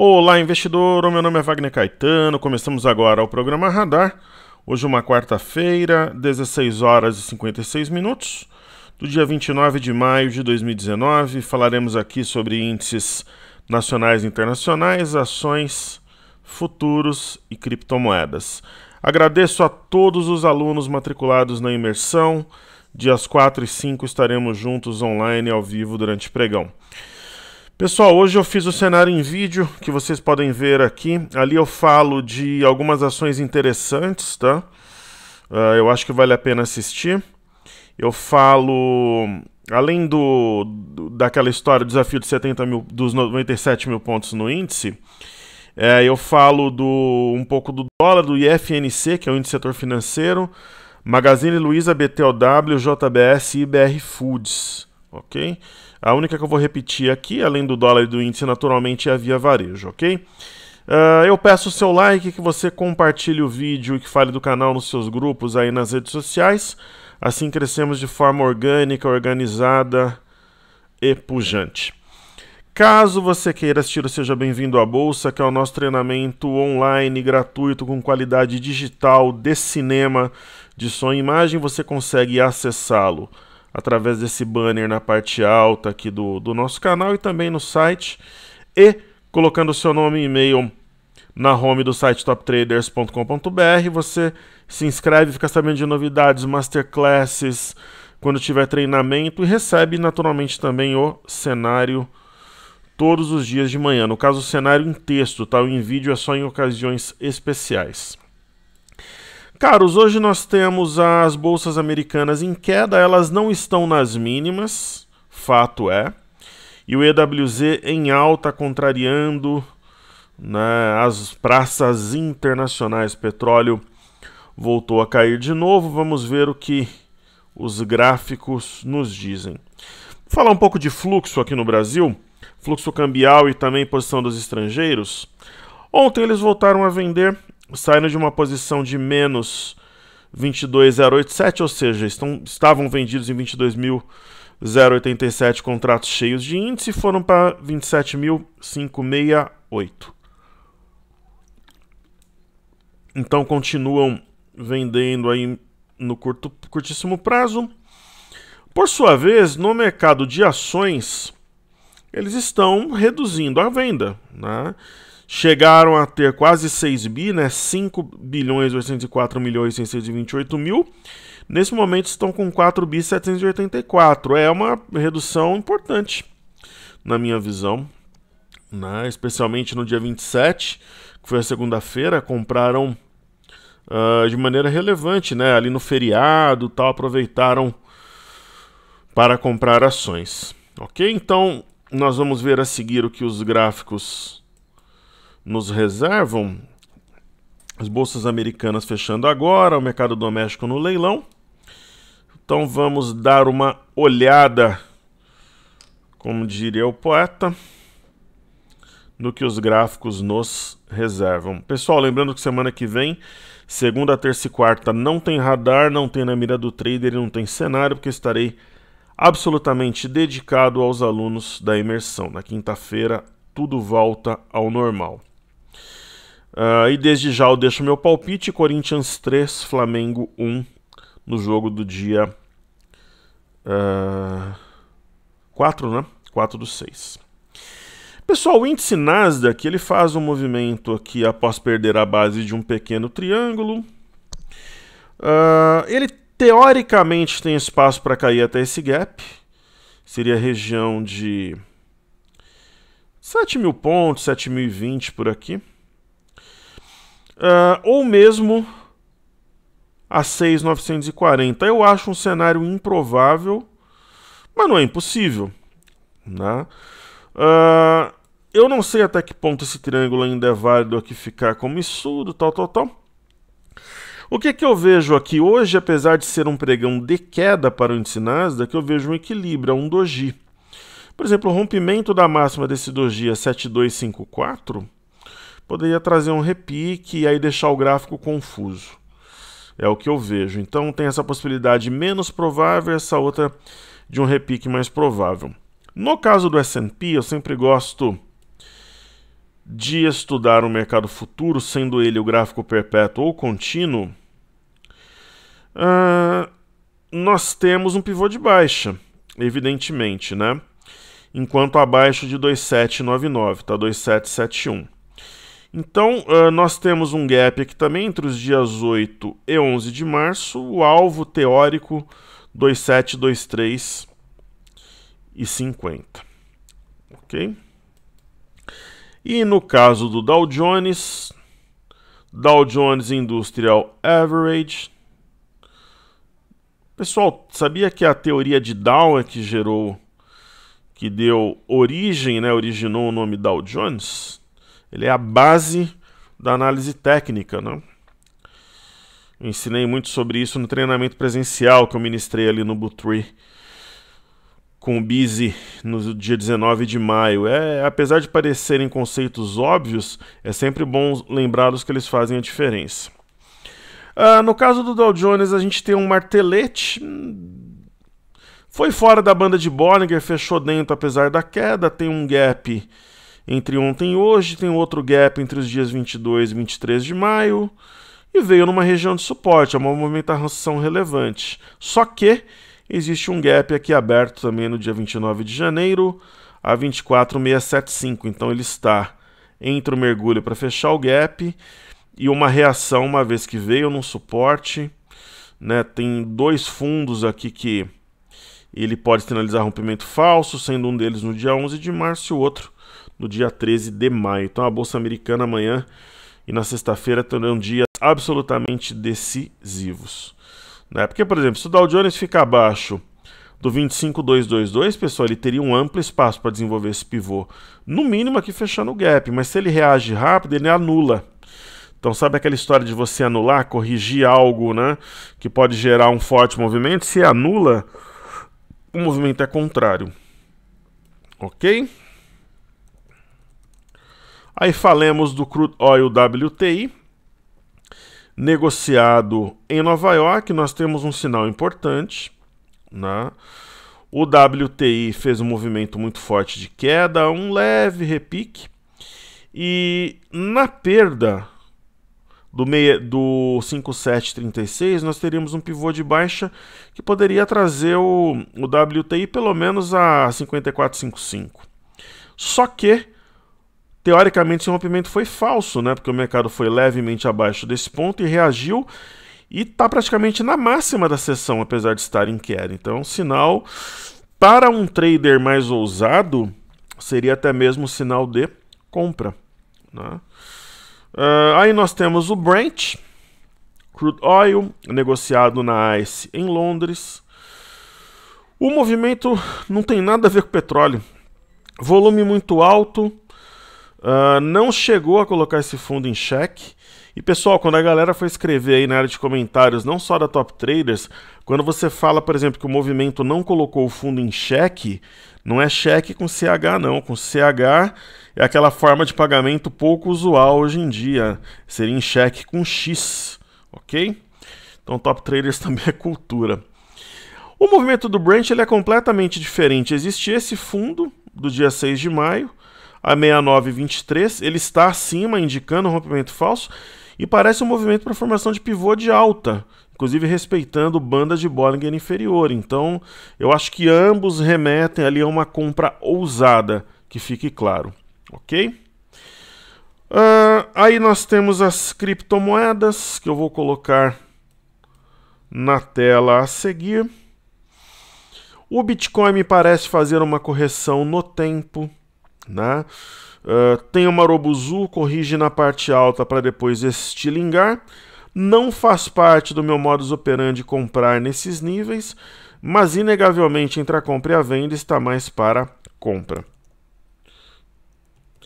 Olá, investidor. O meu nome é Wagner Caetano. Começamos agora o programa Radar. Hoje, uma quarta-feira, 16 horas e 56 minutos, do dia 29 de maio de 2019. Falaremos aqui sobre índices nacionais e internacionais, ações, futuros e criptomoedas. Agradeço a todos os alunos matriculados na imersão. Dias 4 e 5 estaremos juntos online ao vivo durante o pregão. Pessoal, hoje eu fiz o cenário em vídeo que vocês podem ver aqui. Ali eu falo de algumas ações interessantes, tá? Uh, eu acho que vale a pena assistir. Eu falo, além do, do daquela história do desafio de 70 mil, dos 97 mil pontos no índice, é, eu falo do um pouco do dólar, do IFNC, que é o índice setor financeiro, Magazine Luiza, BTOW, JBS e IBR Foods, ok? A única que eu vou repetir aqui, além do dólar e do índice, naturalmente é a Via Varejo, ok? Uh, eu peço o seu like, que você compartilhe o vídeo e que fale do canal nos seus grupos aí nas redes sociais. Assim crescemos de forma orgânica, organizada e pujante. Caso você queira assistir o Seja Bem-vindo à Bolsa, que é o nosso treinamento online gratuito com qualidade digital de cinema, de som e imagem, você consegue acessá-lo através desse banner na parte alta aqui do, do nosso canal e também no site. E colocando o seu nome e e-mail na home do site toptraders.com.br, você se inscreve, fica sabendo de novidades, masterclasses, quando tiver treinamento e recebe naturalmente também o cenário todos os dias de manhã. No caso, o cenário em texto, tá? O em vídeo é só em ocasiões especiais. Caros, hoje nós temos as bolsas americanas em queda, elas não estão nas mínimas, fato é. E o EWZ em alta, contrariando né, as praças internacionais. Petróleo voltou a cair de novo, vamos ver o que os gráficos nos dizem. Vou falar um pouco de fluxo aqui no Brasil, fluxo cambial e também posição dos estrangeiros. Ontem eles voltaram a vender saindo de uma posição de menos 22,087, ou seja, estão, estavam vendidos em 22.087 contratos cheios de índice e foram para 27.568. Então continuam vendendo aí no curto, curtíssimo prazo. Por sua vez, no mercado de ações, eles estão reduzindo a venda, né? chegaram a ter quase 6 bi, né? 5 bilhões 804 milhões 628 mil. Nesse momento estão com 4 bi 784. É uma redução importante, na minha visão. Né? Especialmente no dia 27, que foi a segunda-feira, compraram uh, de maneira relevante, né? Ali no feriado tal, aproveitaram para comprar ações. Ok? Então, nós vamos ver a seguir o que os gráficos nos reservam. As bolsas americanas fechando agora, o mercado doméstico no leilão. Então vamos dar uma olhada, como diria o poeta, no que os gráficos nos reservam. Pessoal, lembrando que semana que vem, segunda, terça e quarta, não tem radar, não tem na mira do trader e não tem cenário, porque estarei absolutamente dedicado aos alunos da imersão. Na quinta-feira, tudo volta ao normal. Uh, e desde já eu deixo meu palpite: Corinthians 3, Flamengo 1, no jogo do dia uh, ah, 4, né? 4 do 6. Pessoal, o índice Nasdaq ele faz um movimento aqui após perder a base de um pequeno triângulo. Uh, ele teoricamente tem espaço para cair até esse gap. Seria a região de 7 mil pontos, 7.020 por aqui. Uh, ou mesmo a 6,940. Eu acho um cenário improvável, mas não é impossível. Né? Uh, eu não sei até que ponto esse triângulo ainda é válido aqui ficar como estudo, tal, tal, tal. O que, é que eu vejo aqui hoje, apesar de ser um pregão de queda para o índice Nasdaq, eu vejo um equilíbrio, é um doji. Por exemplo, o rompimento da máxima desse doji é 7254 Poderia trazer um repique e aí deixar o gráfico confuso. É o que eu vejo. Então tem essa possibilidade menos provável, essa outra de um repique mais provável. No caso do S&P, eu sempre gosto de estudar o mercado futuro, sendo ele o gráfico perpétuo ou contínuo. Uh, nós temos um pivô de baixa, evidentemente, né? Enquanto abaixo de 2799, tá? 2771. Então, uh, nós temos um gap aqui também entre os dias 8 e 11 de março, o alvo teórico 27, 23 e 50. Ok? E no caso do Dow Jones, Dow Jones Industrial Average. Pessoal, sabia que a teoria de Dow é que gerou, que deu origem, né, originou o nome Dow Jones? ele é a base da análise técnica, né? Eu ensinei muito sobre isso no treinamento presencial que eu ministrei ali no Butree com o Bizi no dia 19 de maio. É, apesar de parecerem conceitos óbvios, é sempre bom lembrá-los que eles fazem a diferença. Ah, no caso do Dow Jones, a gente tem um martelete. Foi fora da banda de Bollinger, fechou dentro apesar da queda, tem um gap entre ontem e hoje, tem outro gap entre os dias 22 e 23 de maio, e veio numa região de suporte, é uma movimentação relevante. Só que existe um gap aqui aberto também no dia 29 de janeiro a 24,675, então ele está entre o mergulho para fechar o gap e uma reação, uma vez que veio num suporte, né, tem dois fundos aqui que ele pode sinalizar rompimento falso, sendo um deles no dia 11 de março e o outro no dia 13 de maio. Então a Bolsa Americana amanhã e na sexta-feira terão dias absolutamente decisivos. Né? Porque, por exemplo, se o Dow Jones ficar abaixo do 25222, pessoal, ele teria um amplo espaço para desenvolver esse pivô. No mínimo aqui fechando o gap, mas se ele reage rápido, ele anula. Então sabe aquela história de você anular, corrigir algo, né, que pode gerar um forte movimento? Se anula, o movimento é contrário. OK? Aí falemos do crude oil WTI, negociado em Nova York, nós temos um sinal importante, né? O WTI fez um movimento muito forte de queda, um leve repique. E na perda do, meia, do 5736, nós teríamos um pivô de baixa que poderia trazer o, o WTI pelo menos a 5455. Só que Teoricamente, esse rompimento foi falso, né? Porque o mercado foi levemente abaixo desse ponto e reagiu e está praticamente na máxima da sessão, apesar de estar em queda. Então, sinal para um trader mais ousado seria até mesmo sinal de compra. Né? Uh, aí nós temos o Brent Crude Oil negociado na ICE em Londres. O movimento não tem nada a ver com petróleo. Volume muito alto, ah, não chegou a colocar esse fundo em cheque E pessoal, quando a galera foi escrever aí na área de comentários, não só da Top Traders, quando você fala, por exemplo, que o movimento não colocou o fundo em cheque, não é cheque com CH não, com CH é aquela forma de pagamento pouco usual hoje em dia, seria em cheque com X, ok? Então Top Traders também é cultura. O movimento do Branch ele é completamente diferente, existe esse fundo do dia 6 de maio, a 6923, ele está acima, indicando um rompimento falso, e parece um movimento para formação de pivô de alta, inclusive respeitando bandas de Bollinger inferior. Então, eu acho que ambos remetem ali a uma compra ousada, que fique claro, ok? Uh, aí nós temos as criptomoedas, que eu vou colocar na tela a seguir. O Bitcoin me parece fazer uma correção no tempo. Né? Uh, tem uma robuzu, corrige na parte alta para depois estilingar. Não faz parte do meu modus operandi comprar nesses níveis, mas inegavelmente entre a compra e a venda está mais para compra.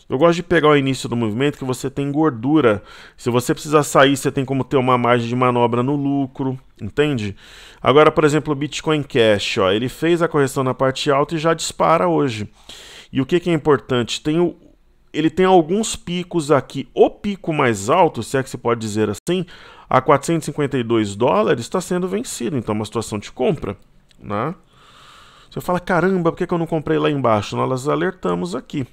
Eu gosto de pegar o início do movimento que você tem gordura. Se você precisar sair, você tem como ter uma margem de manobra no lucro, entende? Agora, por exemplo, o Bitcoin Cash, ó, ele fez a correção na parte alta e já dispara hoje. E o que, que é importante? Tem o, ele tem alguns picos aqui. O pico mais alto, se é que se pode dizer assim, a 452 dólares está sendo vencido. Então, é uma situação de compra. Né? Você fala, caramba, por que, que eu não comprei lá embaixo? Nós alertamos aqui.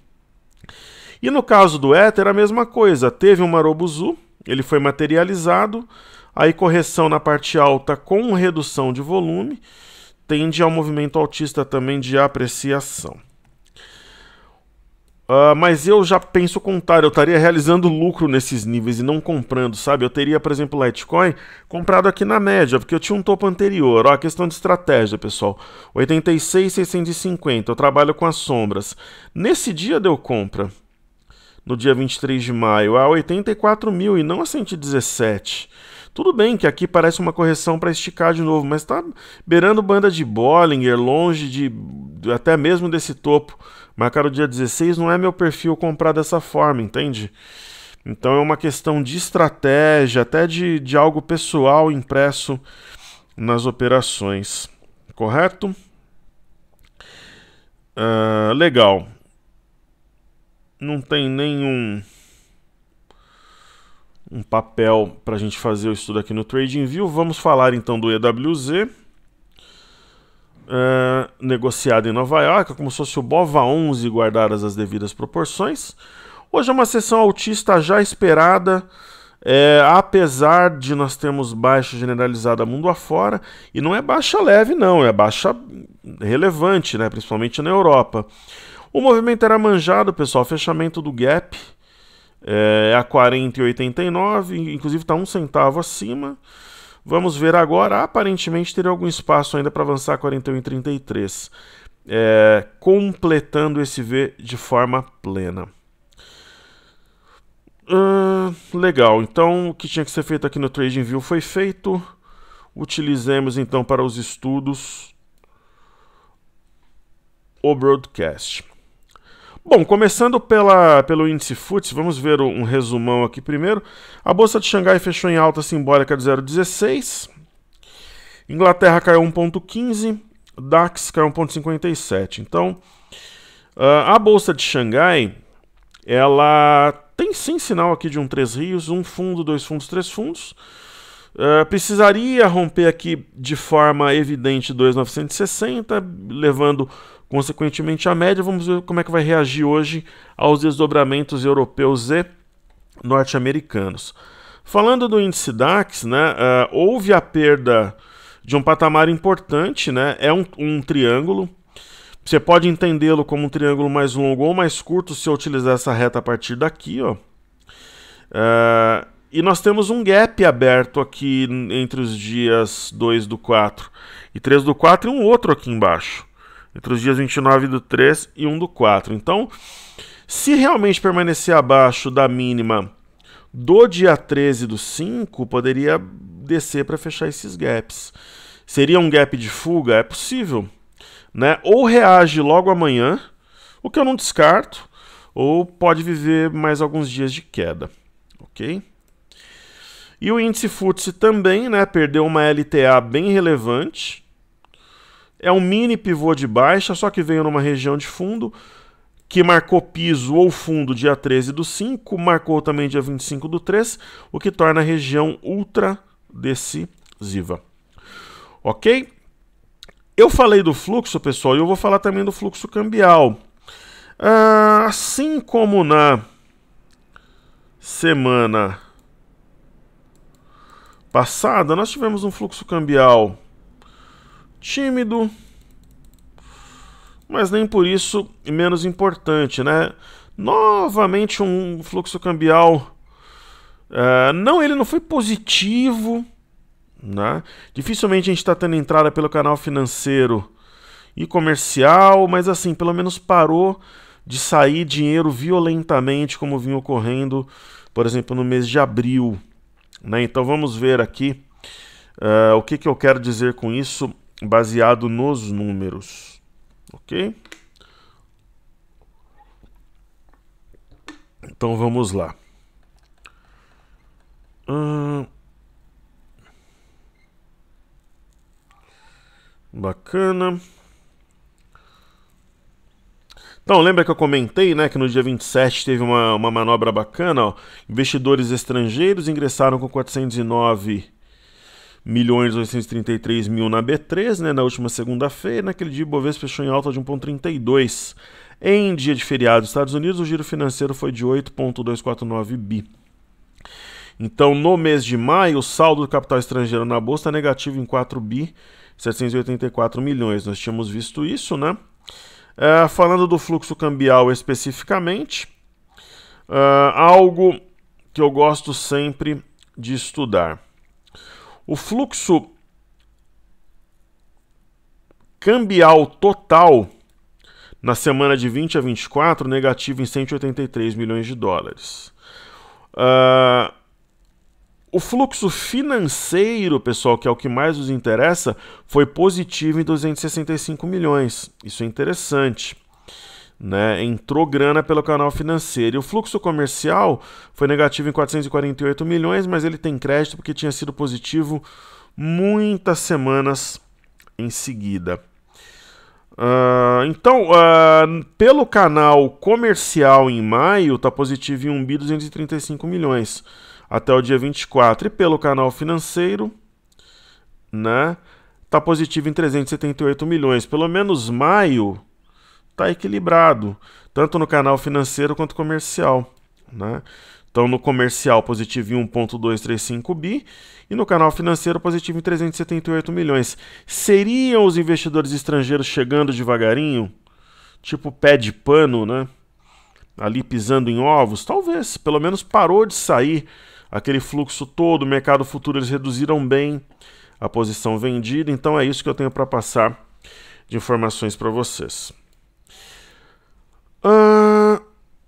E no caso do Ether, a mesma coisa. Teve um Marobuzu, ele foi materializado, aí correção na parte alta com redução de volume, tende ao movimento altista também de apreciação. Uh, mas eu já penso o contrário, eu estaria realizando lucro nesses níveis e não comprando, sabe? Eu teria, por exemplo, Litecoin comprado aqui na média, porque eu tinha um topo anterior. Ó, questão de estratégia, pessoal. 86,650, eu trabalho com as sombras. Nesse dia deu compra, no dia 23 de maio, a 84 mil e não a 117. Tudo bem que aqui parece uma correção para esticar de novo, mas está beirando banda de Bollinger, longe de até mesmo desse topo. Marcar o dia 16 não é meu perfil comprar dessa forma, entende? Então é uma questão de estratégia, até de, de algo pessoal impresso nas operações, correto? Uh, legal. Não tem nenhum um papel para a gente fazer o estudo aqui no TradingView. Vamos falar então do EWZ negociado em Nova York, é como se fosse o BOVA 11, guardadas as devidas proporções. Hoje é uma sessão altista já esperada, é, apesar de nós termos baixa generalizada mundo afora, e não é baixa leve não, é baixa relevante, né, principalmente na Europa. O movimento era manjado, pessoal, fechamento do gap é a 40,89, inclusive está um centavo acima. Vamos ver agora, aparentemente teria algum espaço ainda para avançar 41 e 33, é, completando esse V de forma plena. Uh, legal, então o que tinha que ser feito aqui no Trading View foi feito. Utilizemos então para os estudos o broadcast. Bom, começando pela, pelo índice FTSE, vamos ver um resumão aqui primeiro. A Bolsa de Xangai fechou em alta simbólica de 0,16. Inglaterra caiu 1,15. DAX caiu 1,57. Então, ah, a Bolsa de Xangai, ela tem sim sinal aqui de um três rios, um fundo, dois fundos, três fundos. Uh, precisaria romper aqui de forma evidente 2,960, levando Consequentemente, a média, vamos ver como é que vai reagir hoje aos desdobramentos europeus e norte-americanos. Falando do índice DAX, né, uh, houve a perda de um patamar importante, né, é um, um triângulo. Você pode entendê-lo como um triângulo mais longo ou mais curto se eu utilizar essa reta a partir daqui. Ó. Uh, e nós temos um gap aberto aqui entre os dias 2 do 4 e 3 do 4 e um outro aqui embaixo entre os dias 29 do 3 e 1 do 4. Então, se realmente permanecer abaixo da mínima do dia 13 do 5, poderia descer para fechar esses gaps. Seria um gap de fuga? É possível. Né? Ou reage logo amanhã, o que eu não descarto, ou pode viver mais alguns dias de queda. Ok? E o índice FTSE também né, perdeu uma LTA bem relevante, é um mini pivô de baixa, só que veio numa região de fundo, que marcou piso ou fundo dia 13 do 5, marcou também dia 25 do 3, o que torna a região ultra decisiva. Ok? Eu falei do fluxo, pessoal, e eu vou falar também do fluxo cambial. Ah, assim como na semana passada, nós tivemos um fluxo cambial tímido, mas nem por isso menos importante, né? Novamente um fluxo cambial. É, não, ele não foi positivo. Né? Dificilmente a gente está tendo entrada pelo canal financeiro e comercial, mas assim, pelo menos parou de sair dinheiro violentamente, como vinha ocorrendo, por exemplo, no mês de abril. Né? Então vamos ver aqui uh, o que, que eu quero dizer com isso baseado nos números, ok? Então vamos lá. Hum... Bacana. Então, lembra que eu comentei né, que no dia 27 teve uma, uma manobra bacana? Ó. Investidores estrangeiros ingressaram com 409 milhões 833 mil na B3, né, na última segunda-feira. Naquele dia, o Ibovespa fechou em alta de 1,32. Em dia de feriado nos Estados Unidos, o giro financeiro foi de 8,249 bi. Então, no mês de maio, o saldo do capital estrangeiro na bolsa está é negativo em 4 bi 784 milhões. Nós tínhamos visto isso, né? Uh, falando do fluxo cambial especificamente, uh, algo que eu gosto sempre de estudar. O fluxo cambial total na semana de 20 a 24, negativo em 183 milhões de dólares. Uh, o fluxo financeiro, pessoal, que é o que mais nos interessa, foi positivo em 265 milhões. Isso é interessante. Né? Entrou grana pelo canal financeiro. E o fluxo comercial foi negativo em 448 milhões, mas ele tem crédito porque tinha sido positivo muitas semanas em seguida. Uh, então, uh, pelo canal comercial em maio, está positivo em 1.235 milhões até o dia 24. E pelo canal financeiro, né, está positivo em 378 milhões. Pelo menos maio está equilibrado, tanto no canal financeiro quanto comercial. Né? Então, no comercial, positivo em 1,235 bi e no canal financeiro, positivo em 378 milhões. Seriam os investidores estrangeiros chegando devagarinho? Tipo pé de pano, né? Ali pisando em ovos? Talvez. Pelo menos parou de sair aquele fluxo todo. O mercado futuro eles reduziram bem a posição vendida. Então, é isso que eu tenho para passar de informações para vocês. Uh,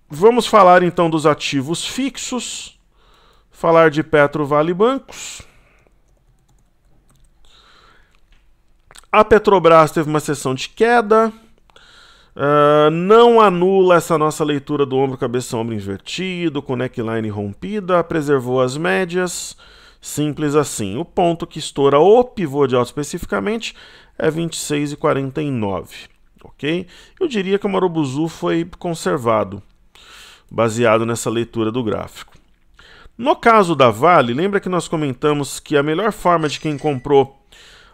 vamos falar então dos ativos fixos, falar de Petrovale Bancos. A Petrobras teve uma sessão de queda. Uh, não anula essa nossa leitura do ombro, cabeça, ombro invertido, com neckline rompida, preservou as médias. Simples assim. O ponto que estoura o pivô de alta especificamente é 26,49 ok? Eu diria que o Marobuzu foi conservado, baseado nessa leitura do gráfico. No caso da Vale, lembra que nós comentamos que a melhor forma de quem comprou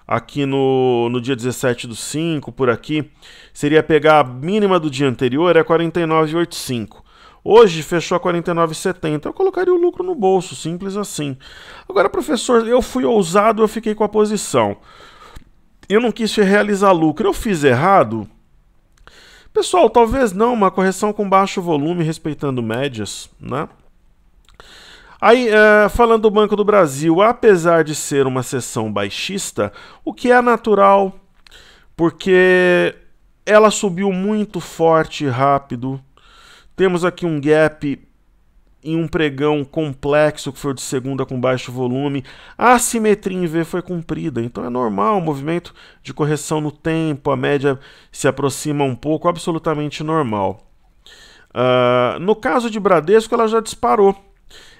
aqui no, no dia 17 do 5, por aqui, seria pegar a mínima do dia anterior, é 49,85. Hoje fechou a 49,70. Eu colocaria o lucro no bolso, simples assim. Agora, professor, eu fui ousado, eu fiquei com a posição. Eu não quis realizar lucro. Eu fiz errado? Pessoal, talvez não, uma correção com baixo volume, respeitando médias, né? Aí, uh, falando do Banco do Brasil, apesar de ser uma sessão baixista, o que é natural, porque ela subiu muito forte e rápido. Temos aqui um gap em um pregão complexo, que foi o de segunda com baixo volume, a simetria em V foi cumprida. Então é normal o movimento de correção no tempo, a média se aproxima um pouco, absolutamente normal. Uh, no caso de Bradesco, ela já disparou.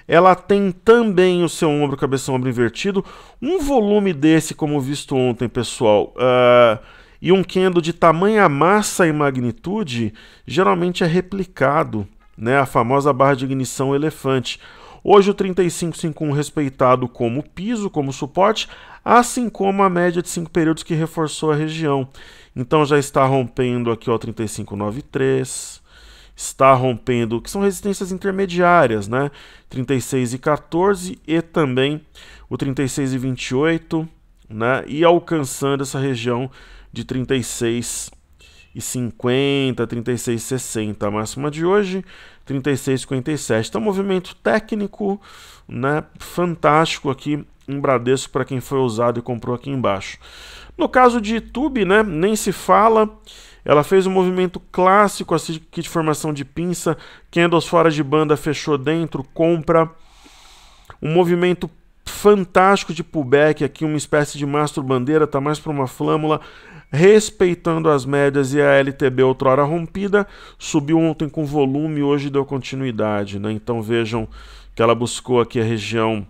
Ela tem também o seu ombro, cabeça, ombro invertido. Um volume desse, como visto ontem, pessoal, uh, e um candle de tamanha massa e magnitude, geralmente é replicado né, a famosa barra de ignição elefante. Hoje o 3551 respeitado como piso, como suporte, assim como a média de cinco períodos que reforçou a região. Então já está rompendo aqui o 3593, está rompendo, que são resistências intermediárias, né? 36 e 14 e também o 36 e 28, né? E alcançando essa região de 36 36,50, 60. a máxima de hoje, 36,57. Então, movimento técnico né, fantástico aqui em Bradesco para quem foi usado e comprou aqui embaixo. No caso de YouTube, né, nem se fala. Ela fez um movimento clássico assim que de formação de pinça, candles fora de banda, fechou dentro, compra. Um movimento fantástico de pullback aqui, uma espécie de mastro bandeira, está mais para uma flâmula, respeitando as médias e a LTB outrora rompida, subiu ontem com volume, hoje deu continuidade, né? Então vejam que ela buscou aqui a região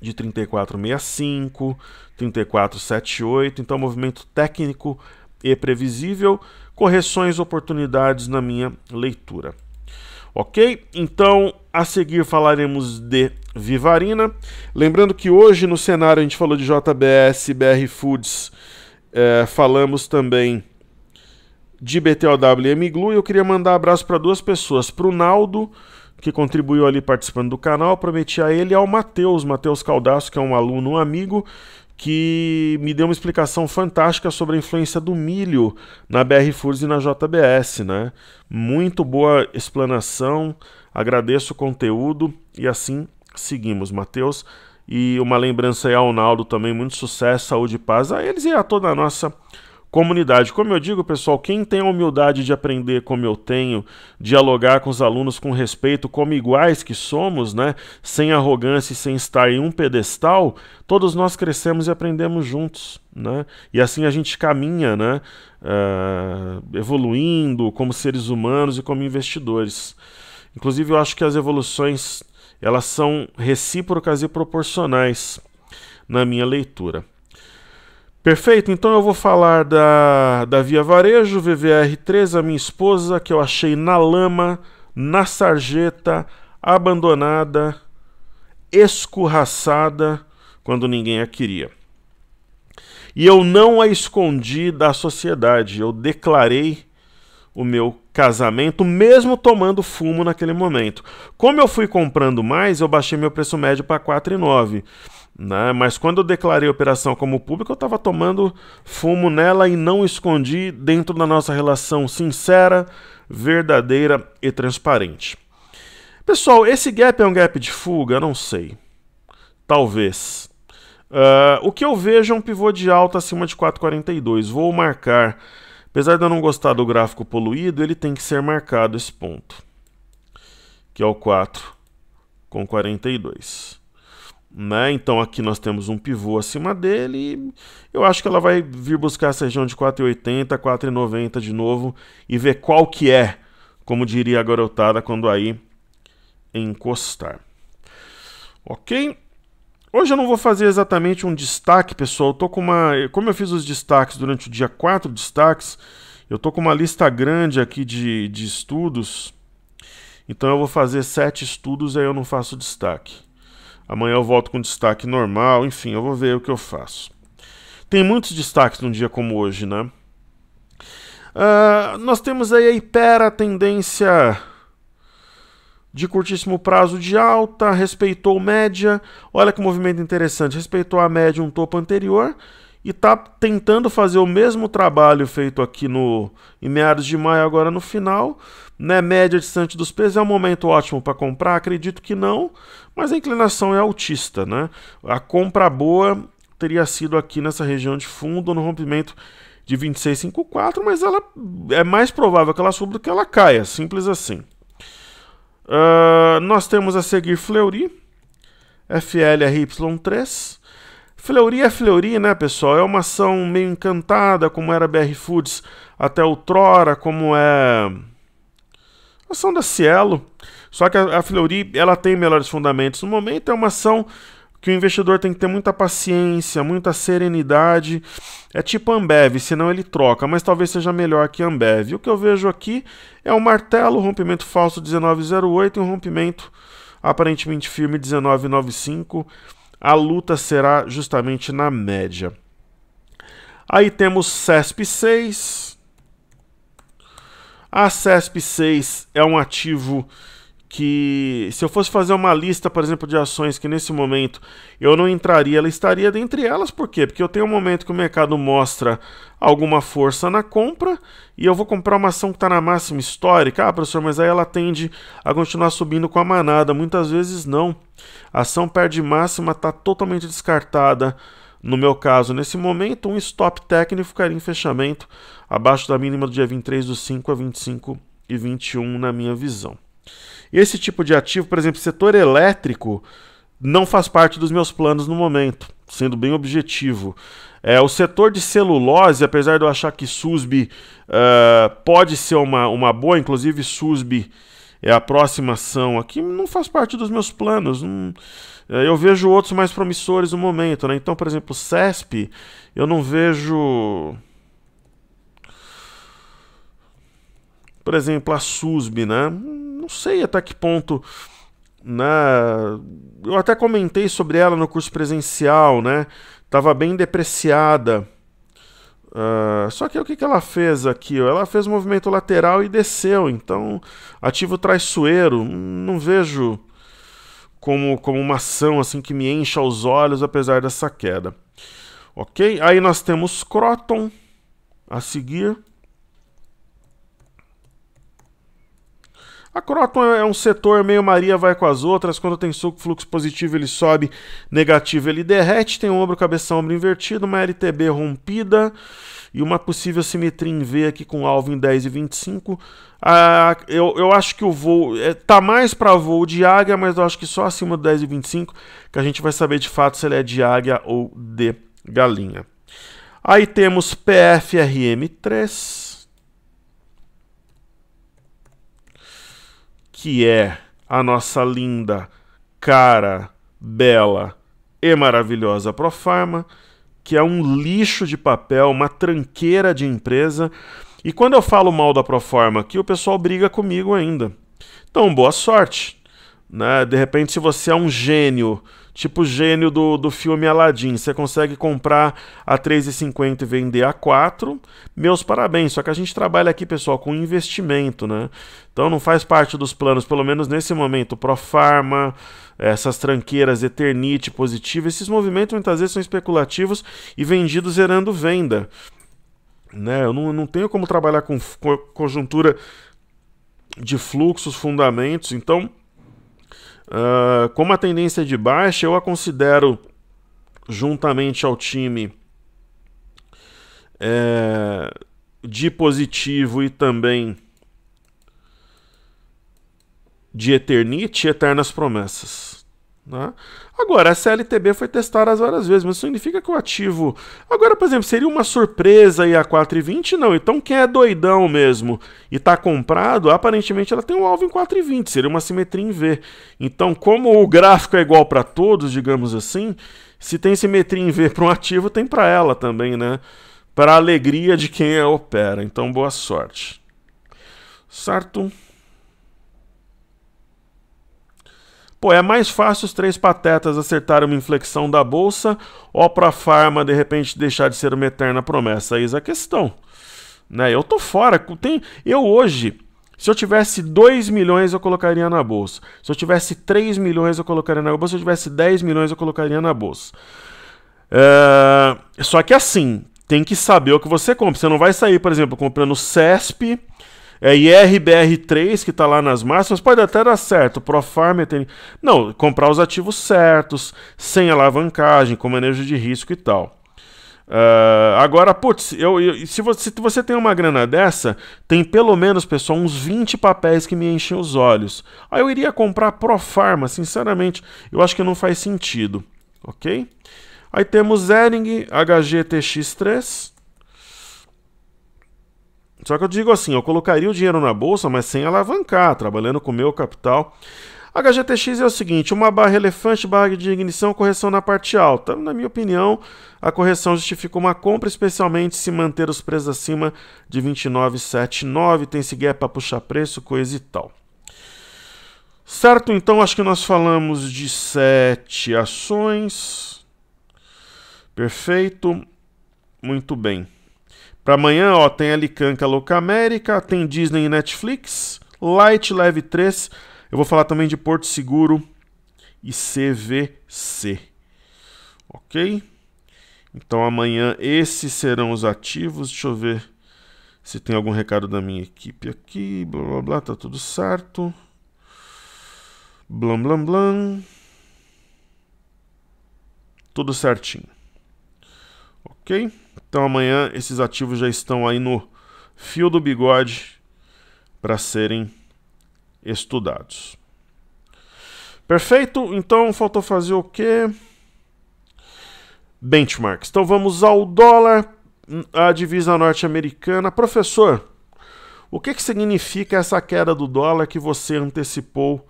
de 34,65, 34,78, então movimento técnico e previsível, correções, oportunidades na minha leitura. Ok? Então, a seguir falaremos de Vivarina. Lembrando que hoje no cenário a gente falou de JBS, BR Foods, é, falamos também de BTLW e Mglu. E eu queria mandar abraço para duas pessoas: para o Naldo, que contribuiu ali participando do canal, prometi a ele, e ao Matheus, Matheus Caldasso, que é um aluno, um amigo, que me deu uma explicação fantástica sobre a influência do milho na BR Furs e na JBS, né? Muito boa explanação, agradeço o conteúdo e assim seguimos, Matheus. E uma lembrança aí ao Naldo também, muito sucesso, saúde e paz a eles e a toda a nossa comunidade. Como eu digo, pessoal, quem tem a humildade de aprender como eu tenho, dialogar com os alunos com respeito, como iguais que somos, né? Sem arrogância e sem estar em um pedestal, todos nós crescemos e aprendemos juntos, né? E assim a gente caminha, né? Uh, evoluindo como seres humanos e como investidores. Inclusive, eu acho que as evoluções elas são recíprocas e proporcionais na minha leitura. Perfeito, então eu vou falar da, da Via Varejo, VVR3, a minha esposa, que eu achei na lama, na sarjeta, abandonada, escorraçada, quando ninguém a queria. E eu não a escondi da sociedade, eu declarei o meu casamento, mesmo tomando fumo naquele momento. Como eu fui comprando mais, eu baixei meu preço médio para 4,9. Né? Mas quando eu declarei a operação como pública, eu estava tomando fumo nela e não escondi dentro da nossa relação sincera, verdadeira e transparente. Pessoal, esse gap é um gap de fuga? Não sei. Talvez. Uh, o que eu vejo é um pivô de alta acima de 4,42. Vou marcar. Apesar de eu não gostar do gráfico poluído, ele tem que ser marcado esse ponto. Que é o 4 com 42. Né? Então aqui nós temos um pivô acima dele e eu acho que ela vai vir buscar essa região de 4,80, 4,90 de novo e ver qual que é, como diria a garotada quando aí encostar. Ok? Hoje eu não vou fazer exatamente um destaque, pessoal. Eu tô com uma, como eu fiz os destaques durante o dia, quatro destaques, eu tô com uma lista grande aqui de, de estudos. Então eu vou fazer sete estudos aí eu não faço destaque. Amanhã eu volto com destaque normal, enfim, eu vou ver o que eu faço. Tem muitos destaques num dia como hoje, né? Uh, nós temos aí a hipera tendência de curtíssimo prazo de alta, respeitou média. Olha que movimento interessante, respeitou a média um topo anterior e está tentando fazer o mesmo trabalho feito aqui no em meados de maio agora no final, né? Média distante dos pesos é um momento ótimo para comprar? Acredito que não, mas a inclinação é altista. Né? A compra boa teria sido aqui nessa região de fundo, no rompimento de 26,54, mas ela é mais provável que ela suba do que ela caia, simples assim. Uh, nós temos a seguir Fleury, FLRY3. Fleury é Fleury, né, pessoal? É uma ação meio encantada, como era BR Foods até outrora, como é ação da Cielo. Só que a, a Fleury, ela tem melhores fundamentos. No momento é uma ação que o investidor tem que ter muita paciência, muita serenidade. É tipo Ambev, senão ele troca, mas talvez seja melhor que Ambev. O que eu vejo aqui é um martelo, rompimento falso 1908 e um rompimento aparentemente firme 1995. A luta será justamente na média. Aí temos CESP 6, a CESP6 é um ativo que, se eu fosse fazer uma lista, por exemplo, de ações que nesse momento eu não entraria, ela estaria dentre elas, por quê? Porque eu tenho um momento que o mercado mostra alguma força na compra e eu vou comprar uma ação que está na máxima histórica. Ah, professor, mas aí ela tende a continuar subindo com a manada. Muitas vezes não. A ação perde máxima, está totalmente descartada. No meu caso, nesse momento, um stop técnico ficaria em fechamento abaixo da mínima do dia 23, do 5 a 25 e 21, na minha visão. Esse tipo de ativo, por exemplo, setor elétrico, não faz parte dos meus planos no momento, sendo bem objetivo. É, o setor de celulose, apesar de eu achar que SUSB uh, eh, pode ser uma, uma boa, inclusive SUSB é a próxima ação aqui, não faz parte dos meus planos. Não, eh, eu vejo outros mais promissores no momento. Né? Então, por exemplo, CESP, eu não vejo por exemplo, a SUSB, né? Não sei até que ponto. né Eu até comentei sobre ela no curso presencial, né? Tava bem depreciada. Uh, só que o que, que ela fez aqui? Ela fez movimento lateral e desceu. Então, ativo traiçoeiro. Não vejo como, como uma ação assim que me encha os olhos, apesar dessa queda. Ok? Aí nós temos Croton a seguir. A Croton é, é um setor meio Maria vai com as outras, quando tem suco fluxo positivo ele sobe, negativo ele derrete, tem ombro, cabeça, ombro invertido, uma LTB rompida e uma possível simetria em V aqui com alvo em 10 e 25. Ah, eu, eu acho que o voo é, tá mais para voo de águia, mas eu acho que só acima do 10 e 25 que a gente vai saber de fato se ele é de águia ou de galinha. Aí temos PFRM3, que é a nossa linda, cara, bela e maravilhosa Profarma, que é um lixo de papel, uma tranqueira de empresa. E quando eu falo mal da Proforma aqui, o pessoal briga comigo ainda. Então, boa sorte. Né? De repente, se você é um gênio tipo gênio do, do filme Aladdin. Você consegue comprar a 3,50 e vender a 4. Meus parabéns. Só que a gente trabalha aqui, pessoal, com investimento, né? Então não faz parte dos planos, pelo menos nesse momento, Profarma, essas tranqueiras Eternite, Positiva, esses movimentos muitas vezes são especulativos e vendidos zerando venda. Né? Eu não, não tenho como trabalhar com conjuntura de fluxos, fundamentos, então ah, como a tendência é de baixa, eu a considero juntamente ao time é, de positivo e também de Eternity, Eternas Promessas. Né? Agora, a CLTB foi testada várias vezes, mas significa que o ativo. Agora, por exemplo, seria uma surpresa ir a 4,20? Não, então quem é doidão mesmo e está comprado, aparentemente ela tem um alvo em 4,20, seria uma simetria em V. Então, como o gráfico é igual para todos, digamos assim, se tem simetria em V para um ativo, tem para ela também, né? Para a alegria de quem a opera. Então, boa sorte. Certo? Pô, é mais fácil os três patetas acertarem uma inflexão da bolsa ou para a farma de repente deixar de ser uma eterna promessa. é a questão. Né? Eu tô fora. Tem... Eu hoje, se eu tivesse 2 milhões, eu colocaria na bolsa. Se eu tivesse 3 milhões, eu colocaria na bolsa. Se eu tivesse 10 milhões, eu colocaria na bolsa. É... Só que assim, tem que saber o que você compra. Você não vai sair, por exemplo, comprando CESP é IRBR3 que está lá nas máximas, pode até dar certo. Profarm tem... Não, comprar os ativos certos, sem alavancagem, com manejo de risco e tal. Uh, agora, putz, eu, eu, se, você, se você tem uma grana dessa, tem pelo menos, pessoal, uns 20 papéis que me enchem os olhos. Aí eu iria comprar Profarma, assim, sinceramente, eu acho que não faz sentido, ok? Aí temos Ering HGTX3, só que eu digo assim, eu colocaria o dinheiro na bolsa, mas sem alavancar, trabalhando com o meu capital. HGTX é o seguinte, uma barra elefante, barra de ignição, correção na parte alta. Na minha opinião, a correção justifica uma compra, especialmente se manter os preços acima de 29,79, tem esse gap para puxar preço, coisa e tal. Certo, então acho que nós falamos de sete ações. Perfeito. Muito bem. Para amanhã, ó, tem Alicanca Louca América, tem Disney e Netflix, Light Leve 3. Eu vou falar também de Porto Seguro e CVC. Ok? Então amanhã esses serão os ativos. Deixa eu ver se tem algum recado da minha equipe aqui. Blá blá blá, tá tudo certo. Blam blam blam. Tudo certinho. Ok? Então amanhã esses ativos já estão aí no fio do bigode para serem estudados. Perfeito? Então faltou fazer o quê? Benchmarks. Então vamos ao dólar, a divisa norte-americana. Professor, o que, que significa essa queda do dólar que você antecipou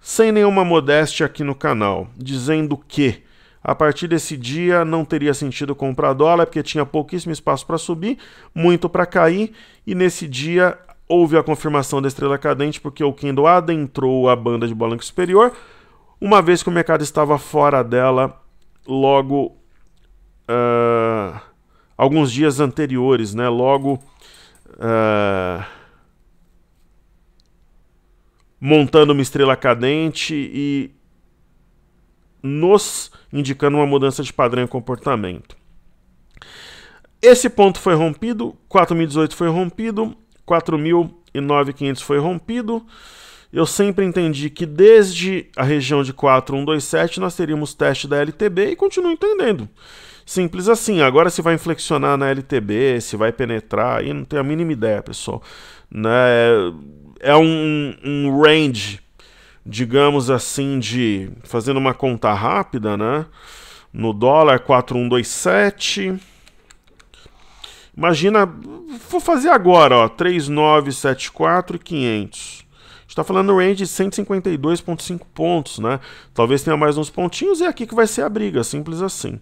sem nenhuma modéstia aqui no canal? Dizendo que a partir desse dia não teria sentido comprar dólar, porque tinha pouquíssimo espaço para subir, muito para cair, e nesse dia houve a confirmação da estrela cadente, porque o Kendo adentrou a banda de balanço Superior, uma vez que o mercado estava fora dela logo uh, alguns dias anteriores, né? Logo uh, montando uma estrela cadente e nos indicando uma mudança de padrão e comportamento. Esse ponto foi rompido, 4.018 foi rompido, 4.9500 foi rompido. Eu sempre entendi que desde a região de 4.127 nós teríamos teste da LTB e continuo entendendo. Simples assim. Agora se vai inflexionar na LTB, se vai penetrar, aí não tenho a mínima ideia, pessoal. Né? É um, um range digamos assim, de fazendo uma conta rápida, né? No dólar 4127. Imagina, vou fazer agora, ó, 3974 e 500. Está falando range de 152.5 pontos, né? Talvez tenha mais uns pontinhos e é aqui que vai ser a briga, simples assim.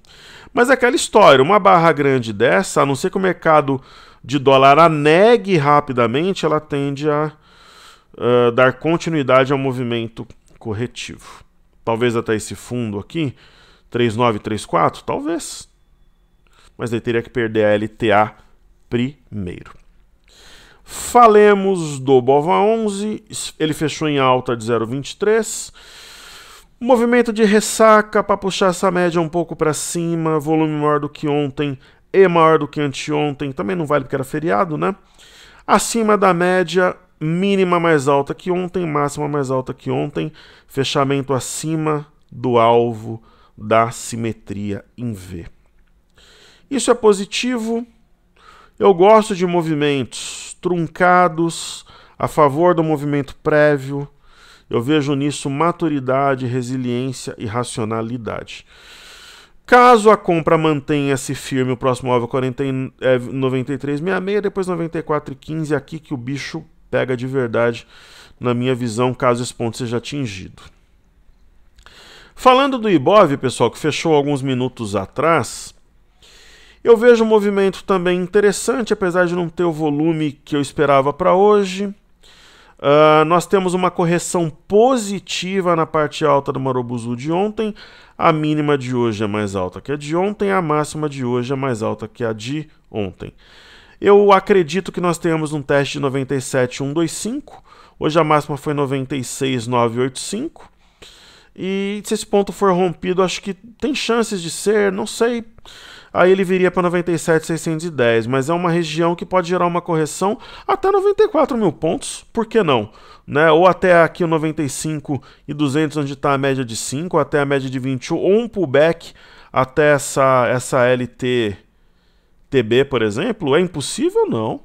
Mas é aquela história, uma barra grande dessa, a não ser que o mercado de dólar anegue rapidamente, ela tende a ah, dar continuidade ao movimento corretivo. Talvez até esse fundo aqui, 3934, talvez. Mas ele teria que perder a LTA primeiro. Falemos do Bova 11, ele fechou em alta de 0,23. Movimento de ressaca para puxar essa média um pouco para cima, volume maior do que ontem e maior do que anteontem, também não vale porque era feriado, né? Acima da média, mínima mais alta que ontem, máxima mais alta que ontem, fechamento acima do alvo da simetria em V. Isso é positivo. Eu gosto de movimentos truncados a favor do movimento prévio. Eu vejo nisso maturidade, resiliência e racionalidade. Caso a compra mantenha-se firme, o próximo alvo é 93,66, é, depois 94,15, é aqui que o bicho pega de verdade, na minha visão, caso esse ponto seja atingido. Falando do Ibov, pessoal, que fechou alguns minutos atrás, eu vejo um movimento também interessante, apesar de não ter o volume que eu esperava para hoje. Uh, nós temos uma correção positiva na parte alta do Marobuzu de ontem. A mínima de hoje é mais alta que a de ontem, a máxima de hoje é mais alta que a de ontem. Eu acredito que nós tenhamos um teste de 97,125. Hoje a máxima foi 96,985. E se esse ponto for rompido, acho que tem chances de ser, não sei. Aí ele viria para 97,610, mas é uma região que pode gerar uma correção até 94 mil pontos, por que não? Né? Ou até aqui o 95,200, e onde está a média de 5, até a média de 21, ou um pullback até essa, essa LT TB, por exemplo, é impossível? Não.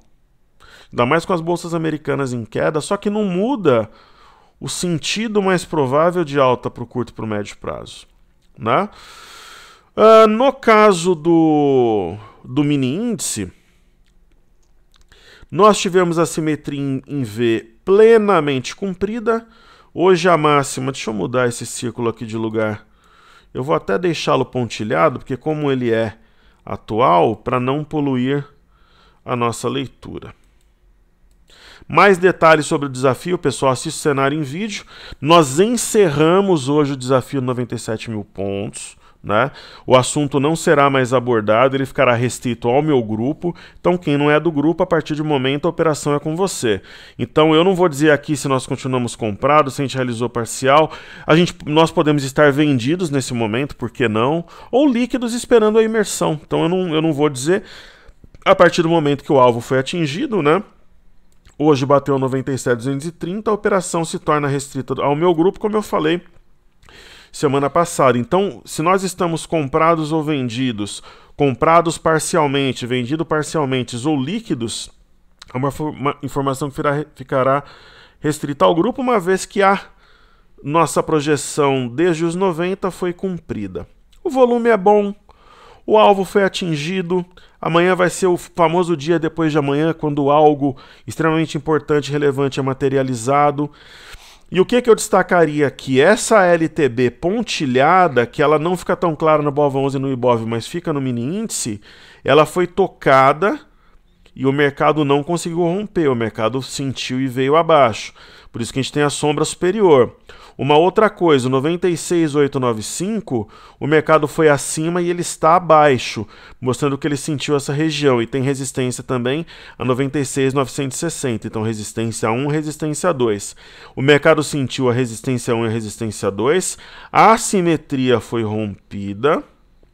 Ainda mais com as bolsas americanas em queda, só que não muda o sentido mais provável de alta para o curto e para o médio prazo. Né? Uh, no caso do, do mini índice, nós tivemos a simetria em, em V plenamente cumprida. Hoje a máxima, deixa eu mudar esse círculo aqui de lugar. Eu vou até deixá-lo pontilhado, porque como ele é atual para não poluir a nossa leitura. Mais detalhes sobre o desafio, pessoal, assista o cenário em vídeo. Nós encerramos hoje o desafio 97 mil pontos. Né? O assunto não será mais abordado, ele ficará restrito ao meu grupo. Então, quem não é do grupo, a partir de momento a operação é com você. Então, eu não vou dizer aqui se nós continuamos comprados, se a gente realizou parcial. A gente, nós podemos estar vendidos nesse momento, por que não? Ou líquidos esperando a imersão. Então, eu não, eu não vou dizer a partir do momento que o alvo foi atingido, né? Hoje bateu 97,230, a operação se torna restrita ao meu grupo, como eu falei semana passada. Então, se nós estamos comprados ou vendidos, comprados parcialmente, vendido parcialmente ou líquidos, é uma, uma informação que ficará restrita ao grupo, uma vez que a nossa projeção desde os 90 foi cumprida. O volume é bom, o alvo foi atingido. Amanhã vai ser o famoso dia depois de amanhã, quando algo extremamente importante e relevante é materializado. E o que, que eu destacaria aqui Essa LTB pontilhada, que ela não fica tão clara no BOV11 e no IBOV, mas fica no mini índice, ela foi tocada e o mercado não conseguiu romper, o mercado sentiu e veio abaixo. Por isso que a gente tem a sombra superior. Uma outra coisa, o 96895, o mercado foi acima e ele está abaixo, mostrando que ele sentiu essa região e tem resistência também a 96960, então resistência 1, resistência 2. O mercado sentiu a resistência 1 e a resistência 2. A assimetria foi rompida,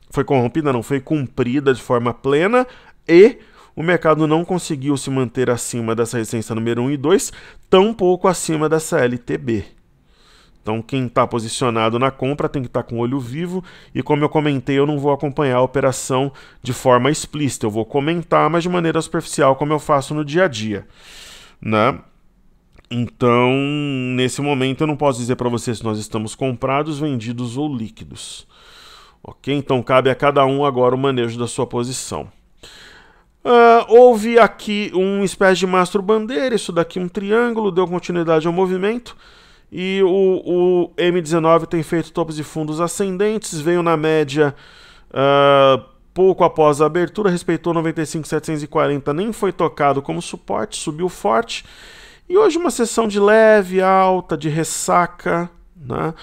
foi corrompida, não foi cumprida de forma plena e o mercado não conseguiu se manter acima dessa resistência número 1 e 2, tão pouco acima dessa LTB. Então, quem está posicionado na compra tem que estar tá com o olho vivo. E como eu comentei, eu não vou acompanhar a operação de forma explícita. Eu vou comentar, mas de maneira superficial, como eu faço no dia a dia. Né? Então, nesse momento, eu não posso dizer para você se nós estamos comprados, vendidos ou líquidos. Ok? Então, cabe a cada um agora o manejo da sua posição. Uh, houve aqui uma espécie de mastro bandeira, isso daqui um triângulo, deu continuidade ao movimento. E o, o M19 tem feito topos e fundos ascendentes, veio na média uh, pouco após a abertura, respeitou 95,740, nem foi tocado como suporte, subiu forte. E hoje uma sessão de leve alta, de ressaca, né?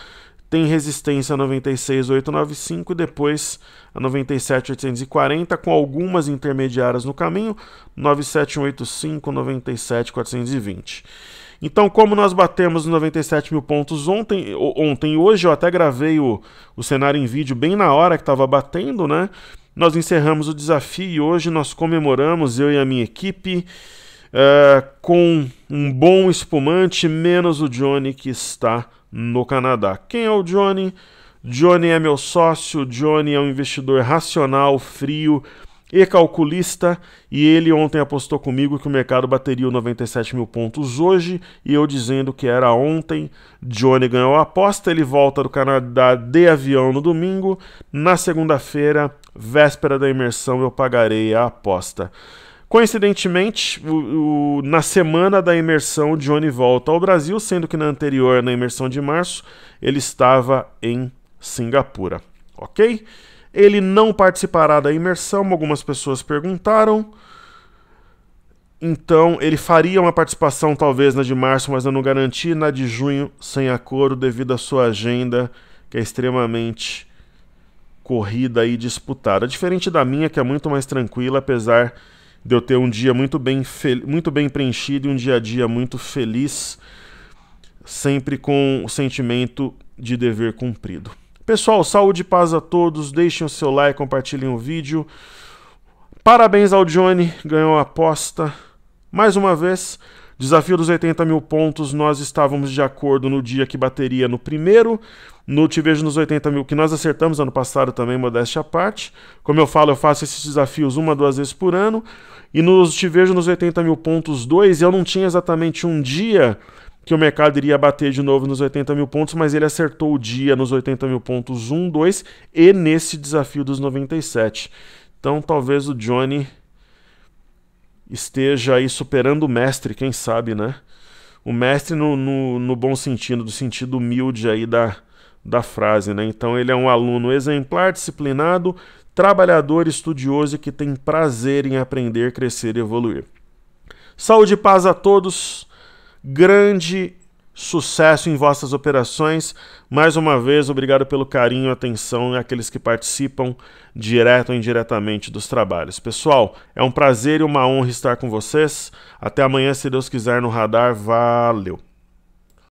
tem resistência a 96,895 e depois a 97,840, com algumas intermediárias no caminho, 97,85, 97,420. Então, como nós batemos 97 mil pontos ontem, ontem hoje, eu até gravei o, o cenário em vídeo bem na hora que estava batendo, né? Nós encerramos o desafio e hoje nós comemoramos, eu e a minha equipe, uh, com um bom espumante, menos o Johnny que está no Canadá. Quem é o Johnny? Johnny é meu sócio, Johnny é um investidor racional, frio, e calculista, e ele ontem apostou comigo que o mercado bateria 97 mil pontos hoje, e eu dizendo que era ontem. Johnny ganhou a aposta, ele volta do Canadá de avião no domingo. Na segunda-feira, véspera da imersão, eu pagarei a aposta. Coincidentemente, o, o, na semana da imersão, Johnny volta ao Brasil, sendo que na anterior, na imersão de março, ele estava em Singapura. Ok? Ele não participará da imersão, algumas pessoas perguntaram. Então, ele faria uma participação talvez na de março, mas eu não garanti, na de junho, sem acordo, devido à sua agenda, que é extremamente corrida e disputada. Diferente da minha, que é muito mais tranquila, apesar de eu ter um dia muito bem, muito bem preenchido e um dia a dia muito feliz, sempre com o sentimento de dever cumprido. Pessoal, saúde e paz a todos. Deixem o seu like, compartilhem o vídeo. Parabéns ao Johnny, ganhou a aposta. Mais uma vez, desafio dos 80 mil pontos. Nós estávamos de acordo no dia que bateria no primeiro. No Te Vejo nos 80 mil, que nós acertamos ano passado também, modéstia à parte. Como eu falo, eu faço esses desafios uma, duas vezes por ano. E nos Te Vejo nos 80 mil pontos 2, eu não tinha exatamente um dia que o mercado iria bater de novo nos 80 mil pontos, mas ele acertou o dia nos 80 mil pontos 1, 2 e nesse desafio dos 97. Então talvez o Johnny esteja aí superando o mestre, quem sabe, né? O mestre no, no, no bom sentido, do sentido humilde aí da, da frase, né? Então ele é um aluno exemplar, disciplinado, trabalhador, estudioso e que tem prazer em aprender, crescer e evoluir. Saúde e paz a todos grande sucesso em vossas operações. Mais uma vez, obrigado pelo carinho, atenção e àqueles que participam direto ou indiretamente dos trabalhos. Pessoal, é um prazer e uma honra estar com vocês. Até amanhã, se Deus quiser, no radar. Valeu!